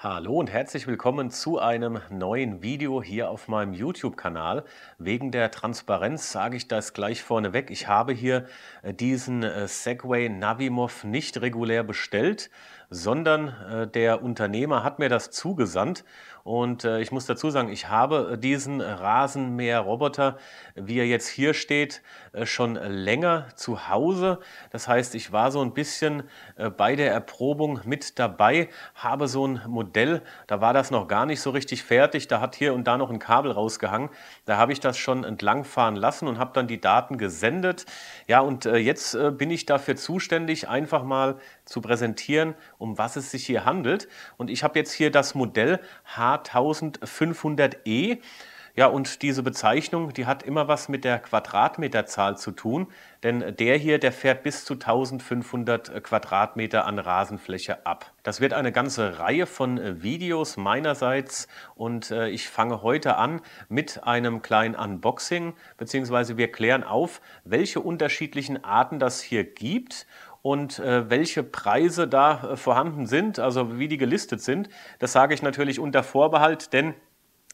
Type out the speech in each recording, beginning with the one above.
Hallo und herzlich willkommen zu einem neuen Video hier auf meinem YouTube-Kanal. Wegen der Transparenz sage ich das gleich vorneweg. Ich habe hier äh, diesen äh, Segway Navimov nicht regulär bestellt sondern äh, der Unternehmer hat mir das zugesandt. Und äh, ich muss dazu sagen, ich habe diesen Rasenmäherroboter, wie er jetzt hier steht, äh, schon länger zu Hause. Das heißt, ich war so ein bisschen äh, bei der Erprobung mit dabei, habe so ein Modell, da war das noch gar nicht so richtig fertig, da hat hier und da noch ein Kabel rausgehangen. Da habe ich das schon entlangfahren lassen und habe dann die Daten gesendet. Ja, und äh, jetzt äh, bin ich dafür zuständig, einfach mal zu präsentieren um was es sich hier handelt. Und ich habe jetzt hier das Modell H1500E. Ja, und diese Bezeichnung, die hat immer was mit der Quadratmeterzahl zu tun, denn der hier, der fährt bis zu 1500 äh, Quadratmeter an Rasenfläche ab. Das wird eine ganze Reihe von äh, Videos meinerseits und äh, ich fange heute an mit einem kleinen Unboxing, beziehungsweise wir klären auf, welche unterschiedlichen Arten das hier gibt und äh, welche Preise da äh, vorhanden sind, also wie die gelistet sind. Das sage ich natürlich unter Vorbehalt, denn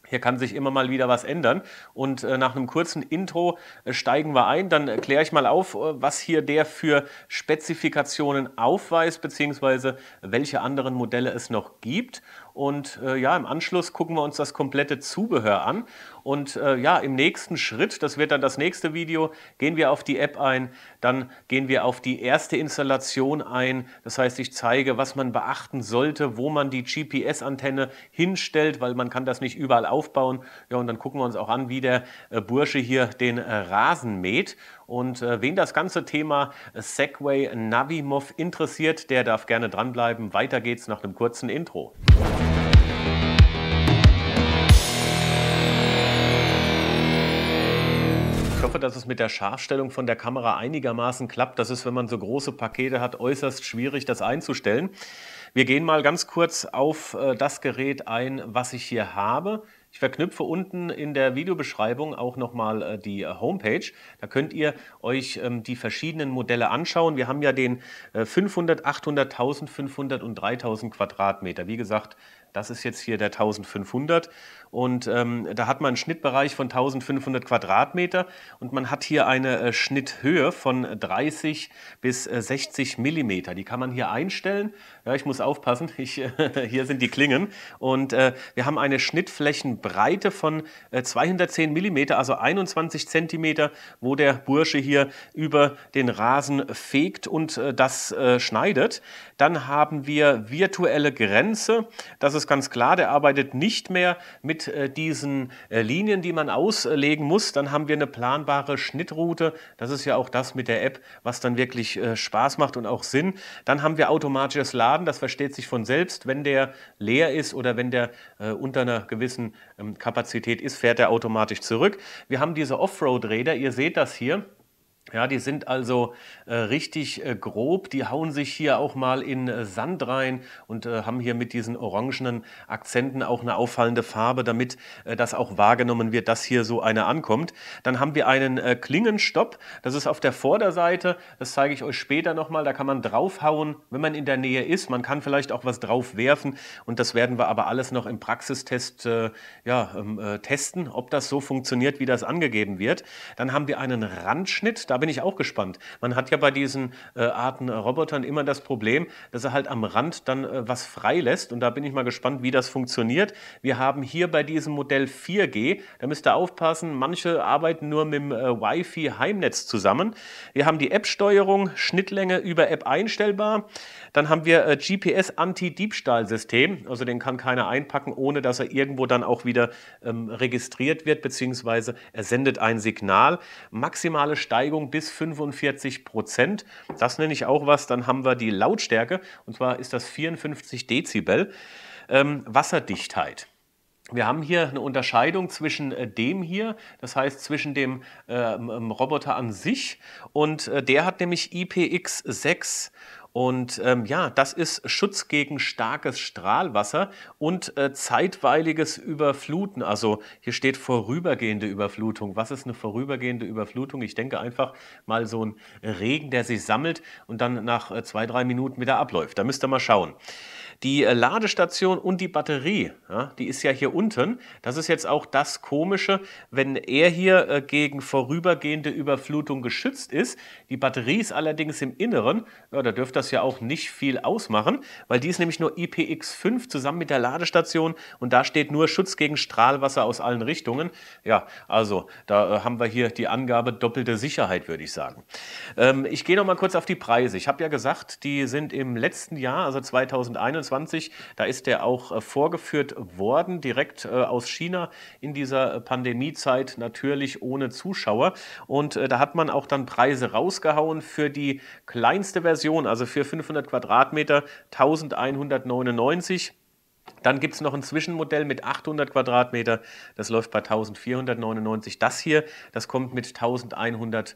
hier kann sich immer mal wieder was ändern. Und äh, nach einem kurzen Intro äh, steigen wir ein. Dann kläre ich mal auf, äh, was hier der für Spezifikationen aufweist, beziehungsweise welche anderen Modelle es noch gibt. Und äh, ja, im Anschluss gucken wir uns das komplette Zubehör an. Und äh, ja, im nächsten Schritt, das wird dann das nächste Video, gehen wir auf die App ein, dann gehen wir auf die erste Installation ein. Das heißt, ich zeige, was man beachten sollte, wo man die GPS-Antenne hinstellt, weil man kann das nicht überall aufbauen. Ja, und dann gucken wir uns auch an, wie der äh, Bursche hier den äh, Rasen mäht. Und äh, wen das ganze Thema äh, Segway Navimov interessiert, der darf gerne dranbleiben. Weiter geht's nach einem kurzen Intro. hoffe, dass es mit der Scharfstellung von der Kamera einigermaßen klappt. Das ist, wenn man so große Pakete hat, äußerst schwierig, das einzustellen. Wir gehen mal ganz kurz auf äh, das Gerät ein, was ich hier habe. Ich verknüpfe unten in der Videobeschreibung auch nochmal äh, die äh, Homepage. Da könnt ihr euch ähm, die verschiedenen Modelle anschauen. Wir haben ja den 500, 800, 1500 und 3000 Quadratmeter. Wie gesagt, das ist jetzt hier der 1500 und ähm, da hat man einen Schnittbereich von 1500 Quadratmeter und man hat hier eine äh, Schnitthöhe von 30 bis äh, 60 Millimeter. Die kann man hier einstellen. Ja, ich muss aufpassen, ich, äh, hier sind die Klingen und äh, wir haben eine Schnittflächen Breite von 210 äh, mm, also 21 cm, wo der Bursche hier über den Rasen fegt und äh, das äh, schneidet. Dann haben wir virtuelle Grenze. Das ist ganz klar, der arbeitet nicht mehr mit diesen Linien, die man auslegen muss. Dann haben wir eine planbare Schnittroute. Das ist ja auch das mit der App, was dann wirklich Spaß macht und auch Sinn. Dann haben wir automatisches Laden. Das versteht sich von selbst, wenn der leer ist oder wenn der unter einer gewissen ähm, Kapazität ist, fährt er automatisch zurück. Wir haben diese Offroad-Räder, ihr seht das hier. Ja, die sind also äh, richtig äh, grob, die hauen sich hier auch mal in äh, Sand rein und äh, haben hier mit diesen orangenen Akzenten auch eine auffallende Farbe, damit äh, das auch wahrgenommen wird, dass hier so eine ankommt. Dann haben wir einen äh, Klingenstopp, das ist auf der Vorderseite, das zeige ich euch später nochmal, da kann man draufhauen, wenn man in der Nähe ist, man kann vielleicht auch was drauf werfen und das werden wir aber alles noch im Praxistest ja, ähm, testen, ob das so funktioniert, wie das angegeben wird. Dann haben wir einen Randschnitt, da bin ich auch gespannt. Man hat ja bei diesen äh, Arten äh, Robotern immer das Problem, dass er halt am Rand dann äh, was freilässt. Und da bin ich mal gespannt, wie das funktioniert. Wir haben hier bei diesem Modell 4G, da müsst ihr aufpassen, manche arbeiten nur mit dem äh, Wi-Fi-Heimnetz zusammen. Wir haben die App-Steuerung, Schnittlänge über App einstellbar. Dann haben wir äh, GPS-Anti-Diebstahl-System, also den kann keiner einpacken, ohne dass er irgendwo dann auch wieder ähm, registriert wird, beziehungsweise er sendet ein Signal. Maximale Steigung Steigerung bis 45 Prozent. Das nenne ich auch was. Dann haben wir die Lautstärke und zwar ist das 54 Dezibel. Ähm, Wasserdichtheit. Wir haben hier eine Unterscheidung zwischen äh, dem hier, das heißt zwischen dem ähm, Roboter an sich und äh, der hat nämlich IPX6 und ähm, ja, das ist Schutz gegen starkes Strahlwasser und äh, zeitweiliges Überfluten. Also hier steht vorübergehende Überflutung. Was ist eine vorübergehende Überflutung? Ich denke einfach mal so ein Regen, der sich sammelt und dann nach äh, zwei, drei Minuten wieder abläuft. Da müsst ihr mal schauen die äh, Ladestation und die Batterie, ja, die ist ja hier unten. Das ist jetzt auch das Komische, wenn er hier äh, gegen vorübergehende Überflutung geschützt ist. Die Batterie ist allerdings im Inneren. Ja, da dürfte das ja auch nicht viel ausmachen, weil die ist nämlich nur IPX5 zusammen mit der Ladestation und da steht nur Schutz gegen Strahlwasser aus allen Richtungen. Ja, also da äh, haben wir hier die Angabe doppelte Sicherheit, würde ich sagen. Ähm, ich gehe noch mal kurz auf die Preise. Ich habe ja gesagt, die sind im letzten Jahr, also 2021, 2020. Da ist der auch äh, vorgeführt worden, direkt äh, aus China in dieser äh, Pandemiezeit, natürlich ohne Zuschauer. Und da hat man auch dann Preise rausgehauen für die kleinste Version, also für 500 Quadratmeter 1199. Dann gibt es noch ein Zwischenmodell mit 800 Quadratmeter, das läuft bei 1499. Das hier, das kommt mit 1199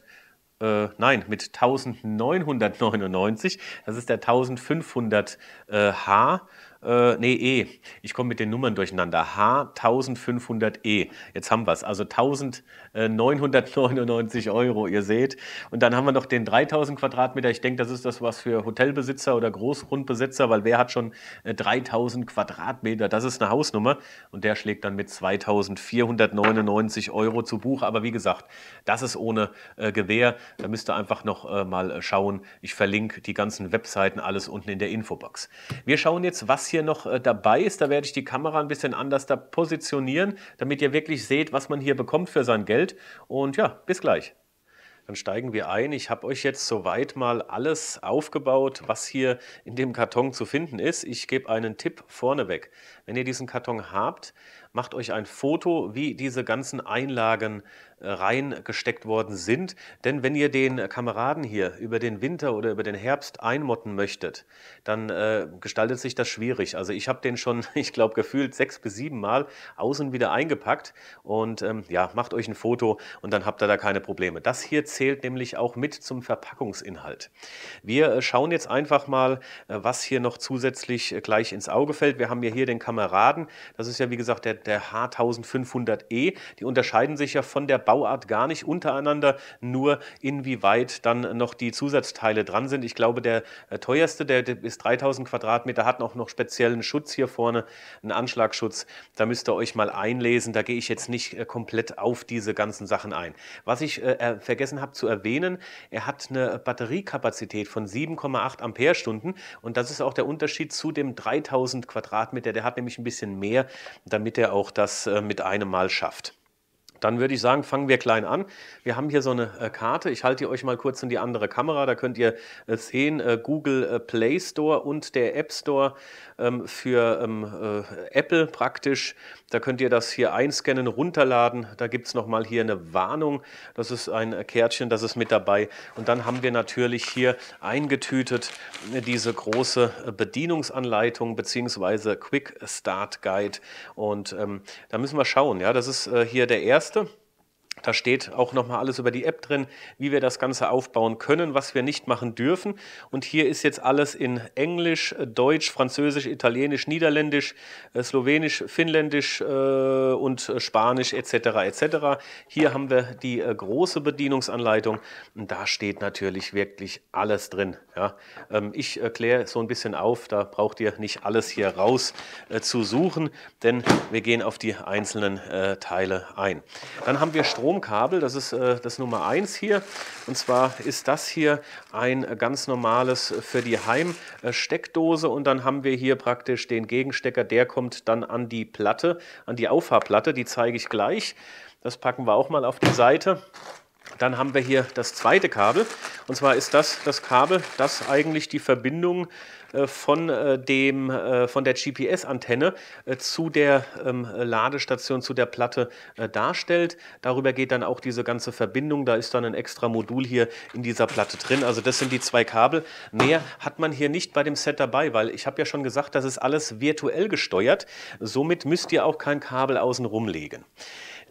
äh, nein, mit 1999. Das ist der 1500 äh, H äh, nee, E. Ich komme mit den Nummern durcheinander. H 1500E. Jetzt haben wir es. Also 1999 Euro, ihr seht. Und dann haben wir noch den 3000 Quadratmeter. Ich denke, das ist das was für Hotelbesitzer oder Großgrundbesitzer, weil wer hat schon 3000 äh, Quadratmeter? Das ist eine Hausnummer. Und der schlägt dann mit 2499 Euro zu Buch. Aber wie gesagt, das ist ohne äh, Gewehr. Da müsst ihr einfach noch äh, mal äh, schauen. Ich verlinke die ganzen Webseiten, alles unten in der Infobox. Wir schauen jetzt, was hier noch äh, dabei ist. Da werde ich die Kamera ein bisschen anders da positionieren, damit ihr wirklich seht, was man hier bekommt für sein Geld. Und ja, bis gleich. Dann steigen wir ein. Ich habe euch jetzt soweit mal alles aufgebaut, was hier in dem Karton zu finden ist. Ich gebe einen Tipp vorneweg. Wenn ihr diesen Karton habt, macht euch ein Foto, wie diese ganzen Einlagen äh, reingesteckt worden sind. Denn wenn ihr den Kameraden hier über den Winter oder über den Herbst einmotten möchtet, dann äh, gestaltet sich das schwierig. Also ich habe den schon, ich glaube, gefühlt sechs bis sieben Mal außen wieder eingepackt. Und ähm, ja, macht euch ein Foto und dann habt ihr da keine Probleme. Das hier zählt nämlich auch mit zum Verpackungsinhalt. Wir äh, schauen jetzt einfach mal, äh, was hier noch zusätzlich gleich ins Auge fällt. Wir haben ja hier den Kameraden. Das ist ja, wie gesagt, der der H1500E. Die unterscheiden sich ja von der Bauart gar nicht untereinander, nur inwieweit dann noch die Zusatzteile dran sind. Ich glaube, der äh, teuerste, der, ist 3000 Quadratmeter, hat auch noch speziellen Schutz hier vorne, einen Anschlagschutz. Da müsst ihr euch mal einlesen. Da gehe ich jetzt nicht äh, komplett auf diese ganzen Sachen ein. Was ich äh, äh vergessen habe zu erwähnen, er hat eine Batteriekapazität von 7,8 Amperestunden und das ist auch der Unterschied zu dem 3000 Quadratmeter. Der hat nämlich ein bisschen mehr, damit er auch das äh, mit einem Mal schafft. Dann würde ich sagen, fangen wir klein an. Wir haben hier so eine äh, Karte. Ich halte euch mal kurz in die andere Kamera. Da könnt ihr äh, sehen, Google Play Store und der App Store ähm, für ähm, äh, Apple praktisch. Da könnt ihr das hier einscannen, runterladen. Da gibt es nochmal hier eine Warnung. Das ist ein Kärtchen, das ist mit dabei. Und dann haben wir natürlich hier eingetütet diese große äh, Bedienungsanleitung bzw. Quick Start Guide. Und ähm, da müssen wir schauen. Ja, das ist äh, hier der erste. Da steht auch nochmal alles über die App drin, wie wir das Ganze aufbauen können, was wir nicht machen dürfen. Und hier ist jetzt alles in Englisch, Deutsch, Französisch, Italienisch, Niederländisch, äh, Slowenisch, Finnländisch äh, und äh, Spanisch etc. etc. Hier haben wir die große Bedienungsanleitung. Und da steht natürlich wirklich alles drin. Ja. Ähm, ich erkläre so ein bisschen auf, da braucht ihr nicht alles hier raus zu suchen, denn wir gehen auf die einzelnen Teile ein. Dann haben wir Strom. Stromkabel. Das ist äh, das Nummer 1 hier. Und zwar ist das hier ein ganz normales für die Heimsteckdose. Und dann haben wir hier praktisch den Gegenstecker. Der kommt dann an die Platte, an die Auffahrplatte. Die zeige ich gleich. Das packen wir auch mal auf die Seite. Dann haben wir hier das zweite Kabel. Und zwar ist das das Kabel, das eigentlich die Verbindung äh, von, äh, dem, äh, von der GPS-Antenne zu der ähm, Ladestation, zu der Platte darstellt. Darüber geht dann auch diese ganze Verbindung. Da ist dann ein extra Modul hier in dieser Platte drin. Also das sind die zwei Kabel. Mehr hat man hier nicht bei dem Set dabei, weil ich habe ja schon gesagt, das ist alles virtuell gesteuert. Somit müsst ihr auch kein Kabel außen rumlegen.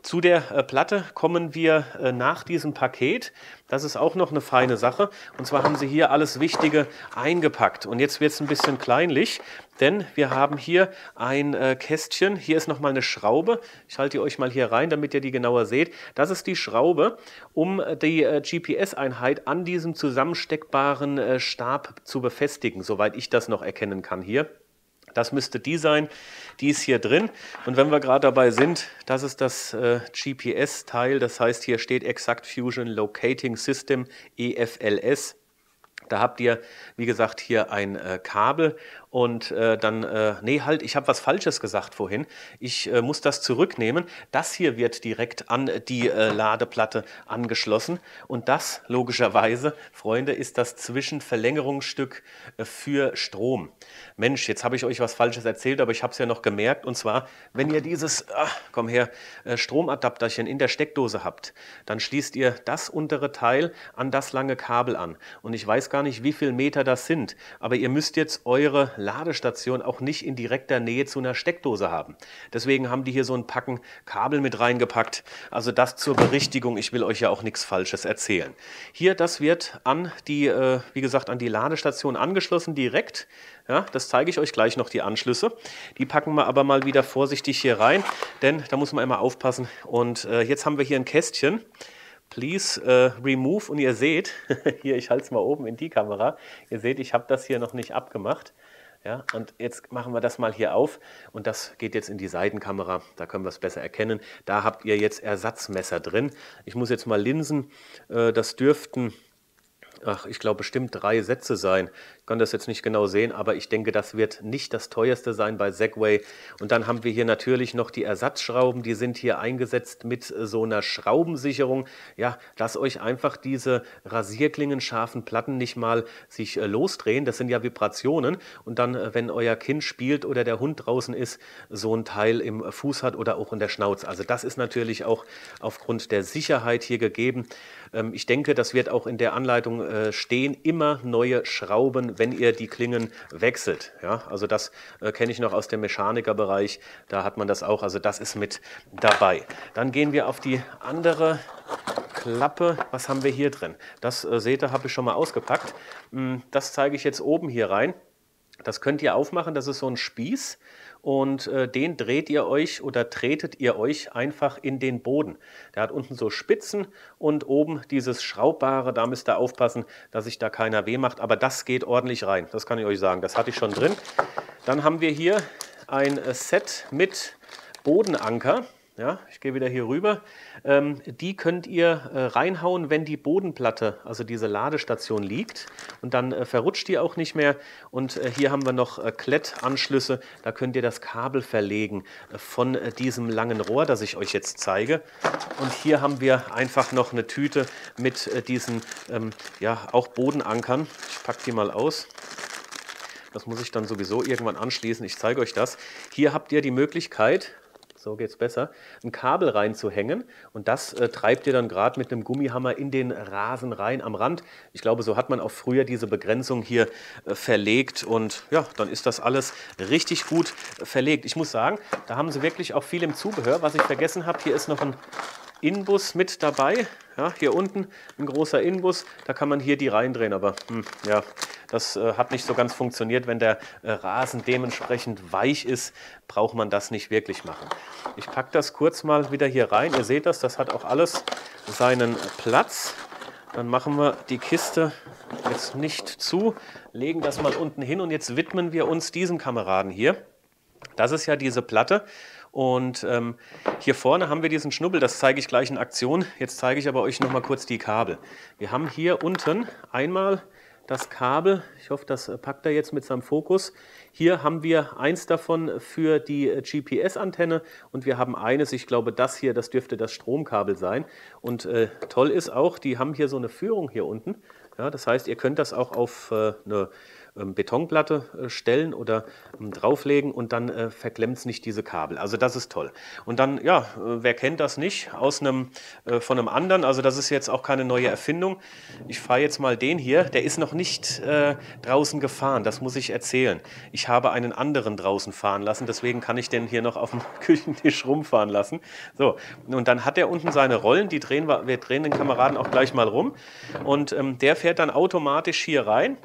Zu der äh, Platte kommen wir äh, nach diesem Paket. Das ist auch noch eine feine Sache. Und zwar haben sie hier alles Wichtige eingepackt. Und jetzt wird es ein bisschen kleinlich, denn wir haben hier ein äh, Kästchen. Hier ist nochmal eine Schraube. Ich halte die euch mal hier rein, damit ihr die genauer seht. Das ist die Schraube, um die GPS-Einheit an diesem zusammensteckbaren Stab zu befestigen, soweit ich das noch erkennen kann hier. Das müsste die sein, die ist hier drin. Und wenn wir gerade dabei sind, das ist das äh, GPS-Teil, das heißt, hier steht Exact Fusion Locating System EFLS. Da habt ihr, wie gesagt, hier ein äh, Kabel und äh, dann, äh, nee, halt, ich habe was Falsches gesagt vorhin. Ich äh, muss das zurücknehmen. Das hier wird direkt an die äh, Ladeplatte angeschlossen. Und das, logischerweise, Freunde, ist das Zwischenverlängerungsstück äh, für Strom. Mensch, jetzt habe ich euch was Falsches erzählt, aber ich habe es ja noch gemerkt. Und zwar, wenn ihr dieses, ach, komm her, äh, Stromadapterchen in der Steckdose habt, dann schließt ihr das untere Teil an das lange Kabel an. Und ich weiß gar nicht, wie viele Meter das sind, aber ihr müsst jetzt eure Ladestation auch nicht in direkter Nähe zu einer Steckdose haben. Deswegen haben die hier so ein Packen Kabel mit reingepackt. Also das zur Berichtigung. Ich will euch ja auch nichts Falsches erzählen. Hier, das wird an die, äh, wie gesagt, an die Ladestation angeschlossen direkt. Ja, das zeige ich euch gleich noch, die Anschlüsse. Die packen wir aber mal wieder vorsichtig hier rein, denn da muss man immer aufpassen. Und äh, jetzt haben wir hier ein Kästchen. Please äh, remove. Und ihr seht, hier, ich halte es mal oben in die Kamera. Ihr seht, ich habe das hier noch nicht abgemacht. Ja, und jetzt machen wir das mal hier auf und das geht jetzt in die Seitenkamera, da können wir es besser erkennen. Da habt ihr jetzt Ersatzmesser drin. Ich muss jetzt mal linsen, äh, das dürften ach, ich glaube, bestimmt drei Sätze sein. Ich kann das jetzt nicht genau sehen, aber ich denke, das wird nicht das teuerste sein bei Segway. Und dann haben wir hier natürlich noch die Ersatzschrauben, die sind hier eingesetzt mit so einer Schraubensicherung. Ja, dass euch einfach diese rasierklingenscharfen Platten nicht mal sich äh, losdrehen. Das sind ja Vibrationen. Und dann, äh, wenn euer Kind spielt oder der Hund draußen ist, so ein Teil im Fuß hat oder auch in der Schnauze. Also das ist natürlich auch aufgrund der Sicherheit hier gegeben. Ähm, ich denke, das wird auch in der Anleitung äh, stehen, immer neue Schrauben, wenn ihr die Klingen wechselt. Ja, also das äh, kenne ich noch aus dem Mechanikerbereich, da hat man das auch, also das ist mit dabei. Dann gehen wir auf die andere Klappe. Was haben wir hier drin? Das äh, seht ihr, habe ich schon mal ausgepackt. Hm, das zeige ich jetzt oben hier rein. Das könnt ihr aufmachen, das ist so ein Spieß und äh, den dreht ihr euch oder tretet ihr euch einfach in den Boden. Der hat unten so Spitzen und oben dieses Schraubbare, da müsst ihr aufpassen, dass sich da keiner weh macht, aber das geht ordentlich rein, das kann ich euch sagen, das hatte ich schon drin. Dann haben wir hier ein äh, Set mit Bodenanker ja, ich gehe wieder hier rüber, ähm, die könnt ihr äh, reinhauen, wenn die Bodenplatte, also diese Ladestation liegt und dann äh, verrutscht die auch nicht mehr und äh, hier haben wir noch äh, Klettanschlüsse, da könnt ihr das Kabel verlegen äh, von äh, diesem langen Rohr, das ich euch jetzt zeige und hier haben wir einfach noch eine Tüte mit diesen, ähm, ja, auch Bodenankern, ich packe die mal aus. Das muss ich dann sowieso irgendwann anschließen. Ich zeige euch das. Hier habt ihr die Möglichkeit, so geht es besser, ein Kabel reinzuhängen und das äh, treibt ihr dann gerade mit einem Gummihammer in den Rasen rein am Rand. Ich glaube, so hat man auch früher diese Begrenzung hier äh, verlegt und ja, dann ist das alles richtig gut äh, verlegt. Ich muss sagen, da haben sie wirklich auch viel im Zubehör. Was ich vergessen habe, hier ist noch ein Inbus mit dabei. Ja, hier unten ein großer Inbus, da kann man hier die reindrehen, aber hm, ja, das äh, hat nicht so ganz funktioniert. Wenn der äh, Rasen dementsprechend weich ist, braucht man das nicht wirklich machen. Ich packe das kurz mal wieder hier rein. Ihr seht das, das hat auch alles seinen Platz. Dann machen wir die Kiste jetzt nicht zu, legen das mal unten hin und jetzt widmen wir uns diesem Kameraden hier. Das ist ja diese Platte. Und ähm, hier vorne haben wir diesen Schnubbel, das zeige ich gleich in Aktion. Jetzt zeige ich aber euch nochmal kurz die Kabel. Wir haben hier unten einmal das Kabel. Ich hoffe, das äh, packt er jetzt mit seinem Fokus. Hier haben wir eins davon für die äh, GPS-Antenne und wir haben eines, ich glaube, das hier, das dürfte das Stromkabel sein. Und äh, toll ist auch, die haben hier so eine Führung hier unten. Ja, das heißt, ihr könnt das auch auf äh, eine ähm, Betonplatte äh, stellen oder ähm, drauflegen und dann äh, verklemmt es nicht diese Kabel. Also das ist toll. Und dann, ja, äh, wer kennt das nicht aus einem, von einem anderen? Also das ist jetzt auch keine neue Erfindung. Ich fahre jetzt mal den hier. Der ist noch nicht äh, draußen gefahren. Das muss ich erzählen. Ich habe einen anderen draußen fahren lassen. Deswegen kann ich den hier noch auf dem Küchentisch rumfahren lassen. So, und dann hat er unten seine Rollen. Die drehen wir, wir drehen den Kameraden auch gleich mal rum. Und ähm, der fährt dann automatisch hier rein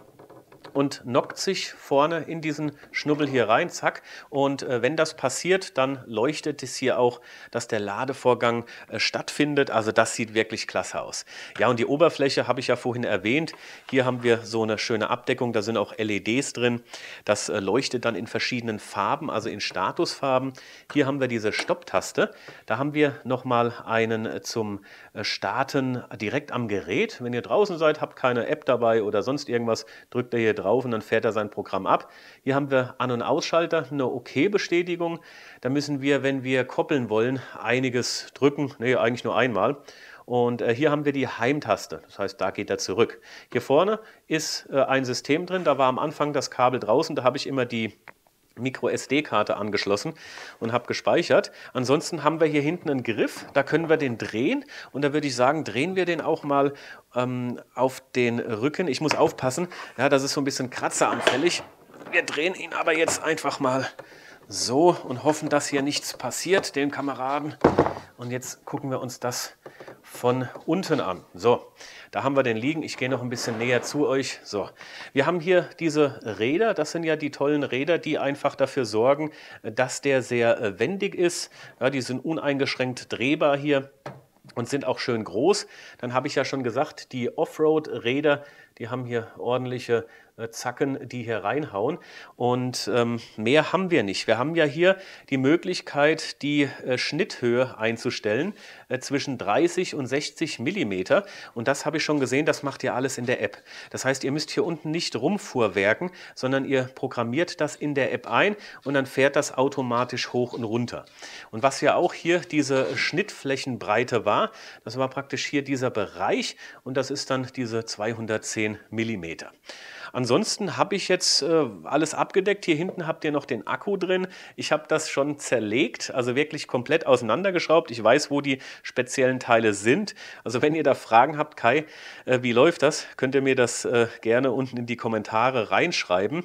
und nockt sich vorne in diesen Schnubbel hier rein, zack. Und äh, wenn das passiert, dann leuchtet es hier auch, dass der Ladevorgang äh, stattfindet. Also das sieht wirklich klasse aus. Ja, und die Oberfläche habe ich ja vorhin erwähnt. Hier haben wir so eine schöne Abdeckung, da sind auch LEDs drin. Das äh, leuchtet dann in verschiedenen Farben, also in Statusfarben. Hier haben wir diese Stopptaste. Da haben wir nochmal einen äh, zum äh, Starten direkt am Gerät. Wenn ihr draußen seid, habt keine App dabei oder sonst irgendwas, drückt ihr hier hier drauf und dann fährt er sein Programm ab. Hier haben wir An- und Ausschalter, eine OK-Bestätigung. Da müssen wir, wenn wir koppeln wollen, einiges drücken. Nee, eigentlich nur einmal. Und äh, hier haben wir die Heimtaste, das heißt, da geht er zurück. Hier vorne ist äh, ein System drin, da war am Anfang das Kabel draußen, da habe ich immer die Micro-SD-Karte angeschlossen und habe gespeichert. Ansonsten haben wir hier hinten einen Griff, da können wir den drehen und da würde ich sagen, drehen wir den auch mal ähm, auf den Rücken. Ich muss aufpassen, ja, das ist so ein bisschen kratzeranfällig. Wir drehen ihn aber jetzt einfach mal so und hoffen, dass hier nichts passiert, dem Kameraden. Und jetzt gucken wir uns das an von unten an. So, da haben wir den liegen. Ich gehe noch ein bisschen näher zu euch. So, wir haben hier diese Räder. Das sind ja die tollen Räder, die einfach dafür sorgen, dass der sehr äh, wendig ist. Ja, die sind uneingeschränkt drehbar hier und sind auch schön groß. Dann habe ich ja schon gesagt, die Offroad-Räder, die haben hier ordentliche äh, Zacken, die hier reinhauen. Und ähm, mehr haben wir nicht. Wir haben ja hier die Möglichkeit, die äh, Schnitthöhe einzustellen äh, zwischen 30 und 60 Millimeter. Und das habe ich schon gesehen, das macht ihr alles in der App. Das heißt, ihr müsst hier unten nicht rumfuhrwerken, sondern ihr programmiert das in der App ein und dann fährt das automatisch hoch und runter. Und was ja auch hier diese Schnittflächenbreite war, das war praktisch hier dieser Bereich und das ist dann diese 210 Millimeter. Ansonsten habe ich jetzt äh, alles abgedeckt. Hier hinten habt ihr noch den Akku drin. Ich habe das schon zerlegt, also wirklich komplett auseinandergeschraubt. Ich weiß, wo die speziellen Teile sind. Also wenn ihr da Fragen habt, Kai, äh, wie läuft das, könnt ihr mir das äh, gerne unten in die Kommentare reinschreiben.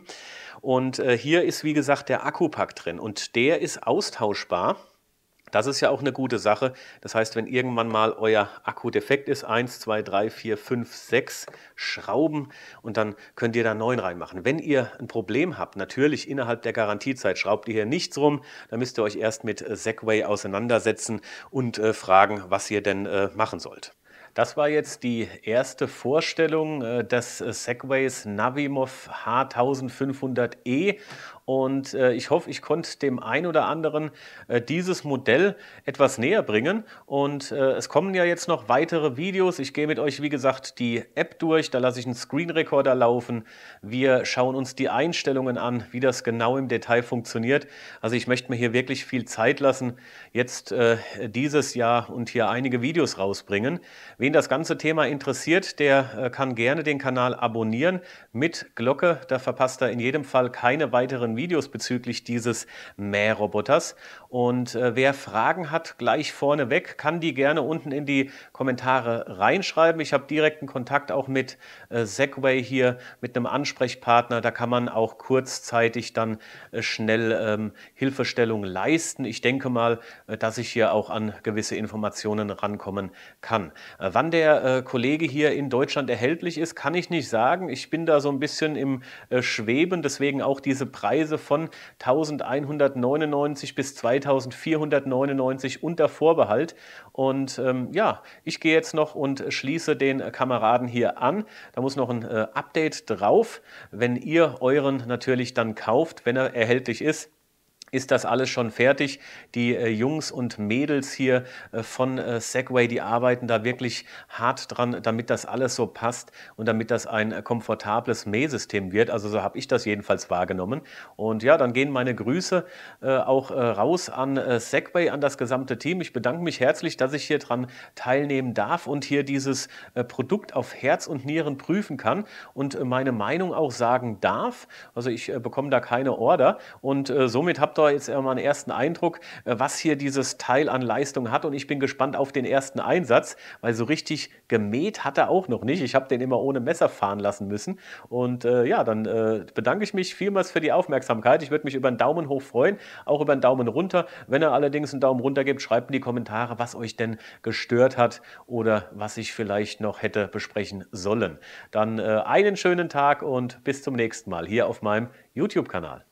Und äh, hier ist, wie gesagt, der Akkupack drin und der ist austauschbar. Das ist ja auch eine gute Sache. Das heißt, wenn irgendwann mal euer Akku defekt ist, 1, 2, 3, 4, 5, 6 Schrauben und dann könnt ihr da neun reinmachen. Wenn ihr ein Problem habt, natürlich innerhalb der Garantiezeit, schraubt ihr hier nichts rum, dann müsst ihr euch erst mit äh, Segway auseinandersetzen und äh, fragen, was ihr denn äh, machen sollt. Das war jetzt die erste Vorstellung äh, des äh, Segways Navimov H1500E und äh, ich hoffe, ich konnte dem einen oder anderen äh, dieses Modell etwas näher bringen. Und äh, es kommen ja jetzt noch weitere Videos. Ich gehe mit euch, wie gesagt, die App durch. Da lasse ich einen Screen Recorder laufen. Wir schauen uns die Einstellungen an, wie das genau im Detail funktioniert. Also ich möchte mir hier wirklich viel Zeit lassen, jetzt äh, dieses Jahr und hier einige Videos rausbringen. Wen das ganze Thema interessiert, der äh, kann gerne den Kanal abonnieren mit Glocke. Da verpasst er in jedem Fall keine weiteren Videos Videos bezüglich dieses Mähroboters. Und äh, wer Fragen hat, gleich vorneweg, kann die gerne unten in die Kommentare reinschreiben. Ich habe direkten Kontakt auch mit äh, Segway hier, mit einem Ansprechpartner. Da kann man auch kurzzeitig dann äh, schnell ähm, Hilfestellung leisten. Ich denke mal, äh, dass ich hier auch an gewisse Informationen rankommen kann. Äh, wann der äh, Kollege hier in Deutschland erhältlich ist, kann ich nicht sagen. Ich bin da so ein bisschen im Schweben, deswegen auch diese Preise Preise von 1199 bis 2499 unter Vorbehalt. Und ähm, ja, ich gehe jetzt noch und schließe den Kameraden hier an. Da muss noch ein äh, Update drauf. Wenn ihr euren natürlich dann kauft, wenn er erhältlich ist, ist das alles schon fertig. Die äh, Jungs und Mädels hier äh, von äh, Segway, die arbeiten da wirklich hart dran, damit das alles so passt und damit das ein äh, komfortables Mähsystem wird. Also so habe ich das jedenfalls wahrgenommen. Und ja, dann gehen meine Grüße äh, auch äh, raus an Segway, an das gesamte Team. Ich bedanke mich herzlich, dass ich hier dran teilnehmen darf und hier dieses Produkt auf Herz und Nieren prüfen kann und meine Meinung auch sagen darf. Also ich bekomme da keine Order und somit habt da jetzt mal einen ersten Eindruck, äh, was hier dieses Teil an Leistung hat. Und ich bin gespannt auf den ersten Einsatz, weil so richtig gemäht hat er auch noch nicht. Ich habe den immer ohne Messer fahren lassen müssen. Und äh, ja, dann äh, bedanke ich mich vielmals für die Aufmerksamkeit. Ich würde mich über einen Daumen hoch freuen, auch über einen Daumen runter. Wenn ihr allerdings einen Daumen runter gebt, schreibt in die Kommentare, was euch denn gestört hat oder was ich vielleicht noch hätte besprechen sollen. Dann äh, einen schönen Tag und bis zum nächsten Mal hier auf meinem YouTube-Kanal.